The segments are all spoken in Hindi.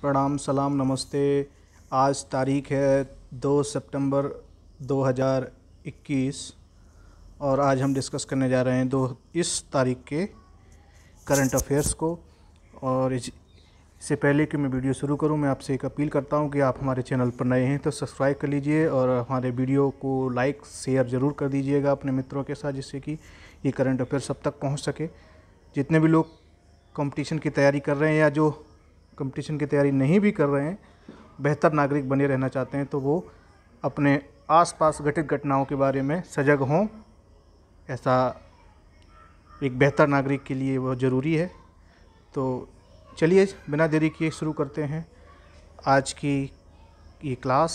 प्रणाम सलाम नमस्ते आज तारीख है दो सितंबर 2021 और आज हम डिस्कस करने जा रहे हैं दो इस तारीख के करंट अफेयर्स को और इससे पहले कि मैं वीडियो शुरू करूं मैं आपसे एक अपील करता हूं कि आप हमारे चैनल पर नए हैं तो सब्सक्राइब कर लीजिए और हमारे वीडियो को लाइक शेयर ज़रूर कर दीजिएगा अपने मित्रों के साथ जिससे कि ये करंट अफेयर सब तक पहुँच सके जितने भी लोग कंपटीशन की तैयारी कर रहे हैं या जो कंपटीशन की तैयारी नहीं भी कर रहे हैं बेहतर नागरिक बने रहना चाहते हैं तो वो अपने आसपास घटित घटनाओं के बारे में सजग हों ऐसा एक बेहतर नागरिक के लिए वह ज़रूरी है तो चलिए बिना देरी किए शुरू करते हैं आज की ये क्लास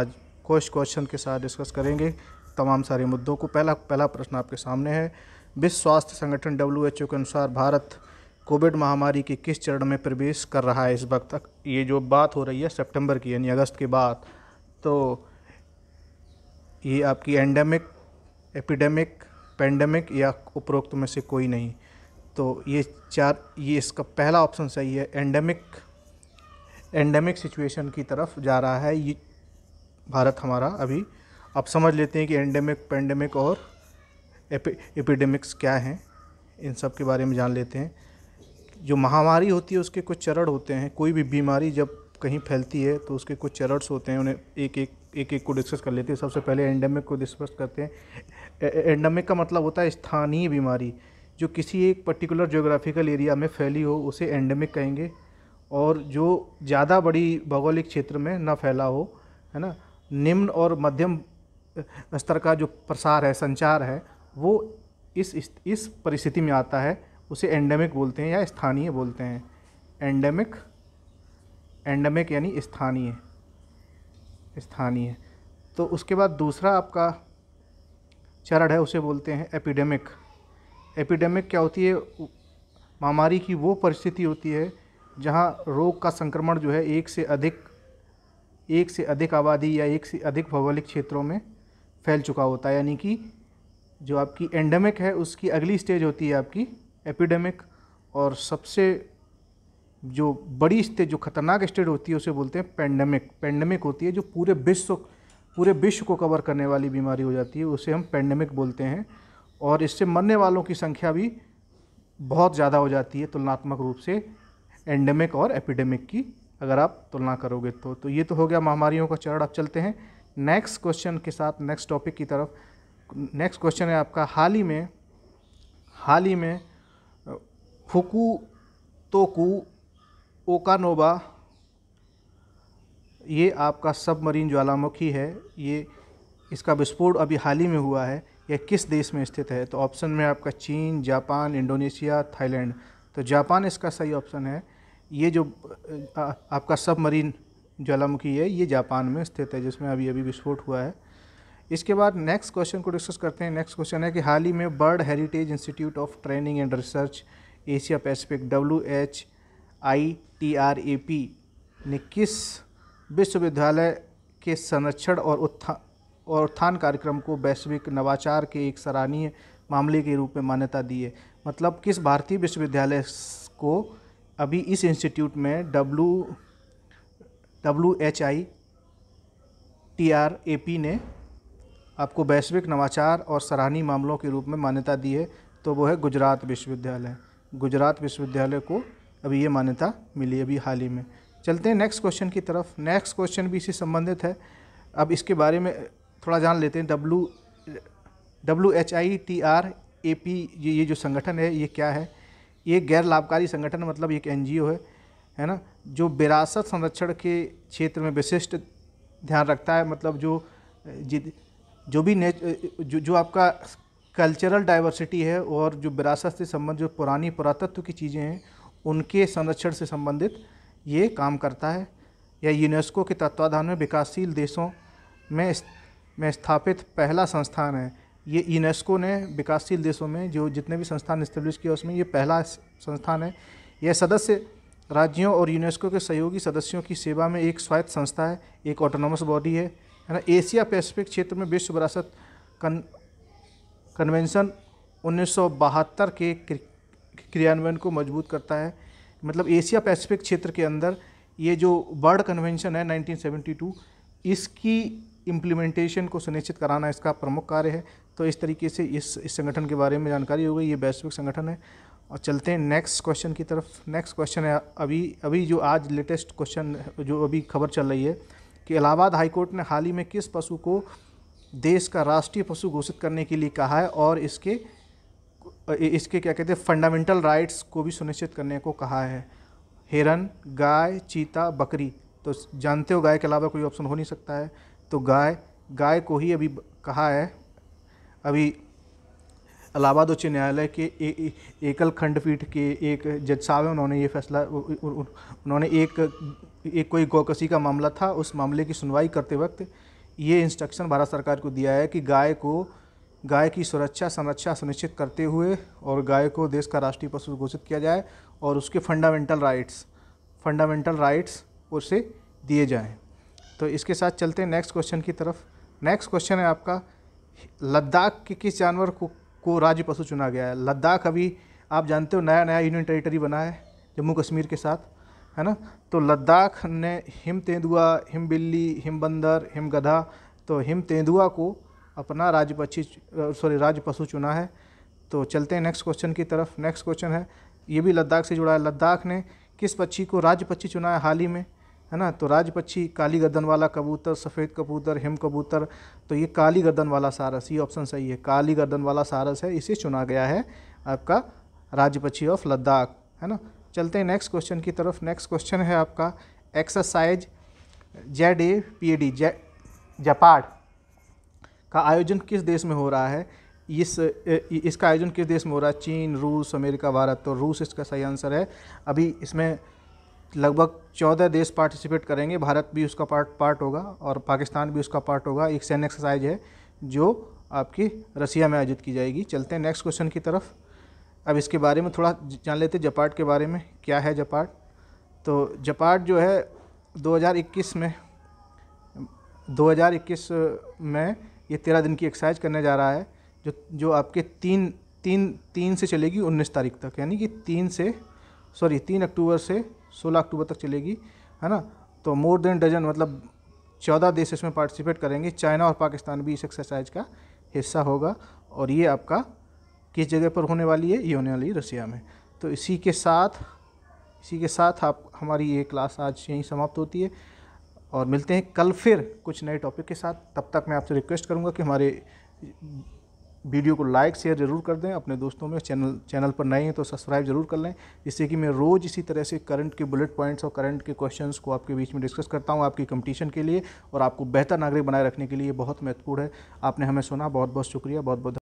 आज क्वेश्चन क्वेश्चन के साथ डिस्कस करेंगे तमाम सारे मुद्दों को पहला पहला प्रश्न आपके सामने है विश्व स्वास्थ्य संगठन डब्ल्यू के अनुसार भारत कोविड महामारी के किस चरण में प्रवेश कर रहा है इस वक्त तक ये जो बात हो रही है सितंबर की यानी अगस्त के बाद तो ये आपकी एंडेमिक एपिडेमिक पेंडेमिक या उपरोक्त में से कोई नहीं तो ये चार ये इसका पहला ऑप्शन सही है एंडेमिक एंडेमिक सिचुएशन की तरफ जा रहा है ये भारत हमारा अभी आप समझ लेते हैं कि एंडेमिक पेंडेमिक और एपिडेमिक्स क्या हैं इन सब के बारे में जान लेते हैं जो महामारी होती है उसके कुछ चरण होते हैं कोई भी बीमारी जब कहीं फैलती है तो उसके कुछ चरण्स होते हैं उन्हें एक एक एक एक को डिस्कस कर लेते हैं सबसे पहले एंडेमिक को डिस्कस करते हैं एंडेमिक का मतलब होता है स्थानीय बीमारी जो किसी एक पर्टिकुलर जोग्राफिकल एरिया में फैली हो उसे एंडेमिक कहेंगे और जो ज़्यादा बड़ी भौगोलिक क्षेत्र में ना फैला हो है ना निम्न और मध्यम स्तर का जो प्रसार है संचार है वो इस, इस परिस्थिति में आता है उसे एंडेमिक बोलते हैं या स्थानीय बोलते हैं एंडेमिक एंडेमिक यानी स्थानीय स्थानीय तो उसके बाद दूसरा आपका चरण है उसे बोलते हैं एपिडेमिक एपिडेमिक क्या होती है महामारी की वो परिस्थिति होती है जहाँ रोग का संक्रमण जो है एक से अधिक एक से अधिक आबादी या एक से अधिक भौगोलिक क्षेत्रों में फैल चुका होता है यानी कि जो आपकी एंडेमिक है उसकी अगली स्टेज होती है आपकी एपिडेमिक और सबसे जो बड़ी स्टेज जो खतरनाक स्टेट होती है उसे बोलते हैं पेंडेमिक पेंडेमिक होती है जो पूरे विश्व पूरे विश्व को कवर करने वाली बीमारी हो जाती है उसे हम पेंडेमिक बोलते हैं और इससे मरने वालों की संख्या भी बहुत ज़्यादा हो जाती है तुलनात्मक रूप से एंडेमिक और एपिडेमिक की अगर आप तुलना करोगे तो तो ये तो हो गया महामारियों का चरण अब चलते हैं नेक्स्ट क्वेश्चन के साथ नेक्स्ट टॉपिक की तरफ नेक्स्ट क्वेश्चन है आपका हाल ही में हाल ही में फुकुतोकू तो ओकानोबा ये आपका सबमरीन ज्वालामुखी है ये इसका विस्फोट अभी हाल ही में हुआ है यह किस देश में स्थित है तो ऑप्शन में आपका चीन जापान इंडोनेशिया थाईलैंड तो जापान इसका सही ऑप्शन है ये जो आ, आपका सबमरीन ज्वालामुखी है ये जापान में स्थित है जिसमें अभी अभी विस्फोट हुआ है इसके बाद नेक्स्ट क्वेश्चन को डिस्कस करते हैं नेक्स्ट क्वेश्चन है कि हाल ही में bird heritage institute of training and research Asia Pacific W H I T R A P ने किस विश्वविद्यालय के संरक्षण और उत्थान और उत्थान कार्यक्रम को वैश्विक नवाचार के एक सराहनीय मामले के रूप में मान्यता दी है मतलब किस भारतीय विश्वविद्यालय को अभी इस इंस्टीट्यूट में W W H I T R A P ने आपको वैश्विक नवाचार और सराहनीय मामलों के रूप में मान्यता दी है तो वो है गुजरात विश्वविद्यालय गुजरात विश्वविद्यालय को अभी ये मान्यता मिली अभी हाल ही में चलते हैं नेक्स्ट क्वेश्चन की तरफ नेक्स्ट क्वेश्चन भी इसी संबंधित है अब इसके बारे में थोड़ा जान लेते हैं W W H I T R A P ये ये जो संगठन है ये क्या है ये गैर लाभकारी संगठन मतलब एक एन है है ना जो विरासत संरक्षण के क्षेत्र में विशिष्ट ध्यान रखता है मतलब जो जो भी ने जो जो आपका कल्चरल डाइवर्सिटी है और जो विरासत से संबंधित जो पुरानी पुरातत्व की चीज़ें हैं उनके संरक्षण से संबंधित ये काम करता है यह यूनेस्को के तत्वाधान में विकासशील देशों में में स्थापित पहला संस्थान है ये यूनेस्को ने विकासशील देशों में जो जितने भी संस्थान इस्टेब्लिश किया उसमें ये पहला संस्थान है यह सदस्य राज्यों और यूनेस्को के सहयोगी सदस्यों की सेवा में एक स्वायत्त संस्था है एक ऑटोनोमस बॉडी है है ना एशिया पैसिफिक क्षेत्र में विश्व विरासत कन्वेंशन उन्नीस के क्रियान्वयन को मजबूत करता है मतलब एशिया पैसिफिक क्षेत्र के अंदर ये जो बर्ड कन्वेंशन है 1972 इसकी इम्प्लीमेंटेशन को सुनिश्चित कराना इसका प्रमुख कार्य है तो इस तरीके से इस इस संगठन के बारे में जानकारी हो गई ये वैश्विक संगठन है और चलते हैं नेक्स्ट क्वेश्चन की तरफ नेक्स्ट क्वेश्चन है अभी अभी जो आज लेटेस्ट क्वेश्चन जो अभी खबर चल रही है कि इलाहाबाद हाईकोर्ट ने हाल ही में किस पशु को देश का राष्ट्रीय पशु घोषित करने के लिए कहा है और इसके इसके क्या कहते हैं फंडामेंटल राइट्स को भी सुनिश्चित करने को कहा है हिरन गाय चीता बकरी तो जानते हो गाय के अलावा कोई ऑप्शन हो नहीं सकता है तो गाय गाय को ही अभी कहा है अभी इलाहाबाद उच्च न्यायालय के ए, ए, एकल खंडपीठ के एक जज साहब हैं उन्होंने ये फैसला उन्होंने एक एक कोई गौकसी का मामला था उस मामले की सुनवाई करते वक्त ये इंस्ट्रक्शन भारत सरकार को दिया है कि गाय को गाय की सुरक्षा संरक्षा सुनिश्चित करते हुए और गाय को देश का राष्ट्रीय पशु घोषित किया जाए और उसके फंडामेंटल राइट्स फंडामेंटल राइट्स उसे दिए जाएं तो इसके साथ चलते हैं नेक्स्ट क्वेश्चन की तरफ नेक्स्ट क्वेश्चन है आपका लद्दाख के किस जानवर को, को राज्य पशु चुना गया है लद्दाख अभी आप जानते हो नया नया यूनियन टेरिटरी बना है जम्मू कश्मीर के साथ है ना तो लद्दाख ने हिम तेंदुआ हिम बिल्ली हिम बंदर हिम गधा तो हिम तेंदुआ को अपना राज्य पक्षी सॉरी राज्य पशु चुना है तो चलते हैं नेक्स्ट क्वेश्चन की तरफ नेक्स्ट क्वेश्चन है ये भी लद्दाख से जुड़ा है लद्दाख ने किस पक्षी को राज्य पक्षी चुना है हाल ही में है ना तो राज पक्षी काली गर्दन वाला कबूतर सफ़ेद कबूतर हिम कबूतर तो ये काली गर्दन वाला सारस ये ऑप्शन सही है काली गर्दन वाला सारस है इसे चुना गया है आपका राज्य पक्षी ऑफ लद्दाख है ना चलते हैं नेक्स्ट क्वेश्चन की तरफ नेक्स्ट क्वेश्चन है आपका exercise Z A P D J का आयोजन किस देश में हो रहा है इस इसका आयोजन किस देश में हो रहा है चीन रूस अमेरिका भारत तो रूस इसका सही आंसर है अभी इसमें लगभग चौदह देश पार्टिसिपेट करेंगे भारत भी उसका पार्ट पार्ट होगा और पाकिस्तान भी उसका पार्ट होगा एक सैन्य एक्सरसाइज है जो आपकी रसिया में आयोजित की जाएगी चलते हैं नेक्स्ट क्वेश्चन की तरफ अब इसके बारे में थोड़ा जान लेते जपाट के बारे में क्या है जपाट तो जपाट जो है 2021 में 2021 में ये तेरह दिन की एक्सरसाइज करने जा रहा है जो जो आपके तीन तीन तीन से चलेगी उन्नीस तारीख तक यानी कि तीन से सॉरी तीन अक्टूबर से सोलह अक्टूबर तक चलेगी है ना तो मोर देन डजन मतलब चौदह देश इसमें पार्टिसिपेट करेंगे चाइना और पाकिस्तान भी इस एक्सरसाइज का हिस्सा होगा और ये आपका किस जगह पर होने वाली है ये होने वाली है रसिया में तो इसी के साथ इसी के साथ आप हमारी ये क्लास आज यहीं समाप्त होती है और मिलते हैं कल फिर कुछ नए टॉपिक के साथ तब तक मैं आपसे रिक्वेस्ट करूँगा कि हमारे वीडियो को लाइक शेयर ज़रूर कर दें अपने दोस्तों में चैनल चैनल पर नए हैं तो सब्सक्राइब ज़रूर कर लें जिससे कि मैं रोज़ इसी तरह से करंट के बुलेट पॉइंट्स और करंट के क्वेश्चंस को आपके बीच में डिस्कस करता हूं आपकी कंपटीशन के लिए और आपको बेहतर नागरिक बनाए रखने के लिए बहुत महत्वपूर्ण है आपने हमें सुना बहुत बहुत शुक्रिया बहुत बहुत